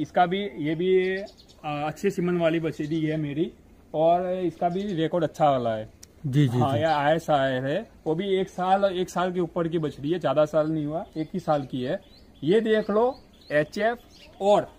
इसका भी ये भी अच्छी सिमन वाली बछड़ी है मेरी और इसका भी रिकॉर्ड अच्छा वाला है जी जी हाँ यह आयर आय है वो भी एक साल एक साल के ऊपर की बछड़ी है ज्यादा साल नहीं हुआ एक ही साल की है ये देख लो एच और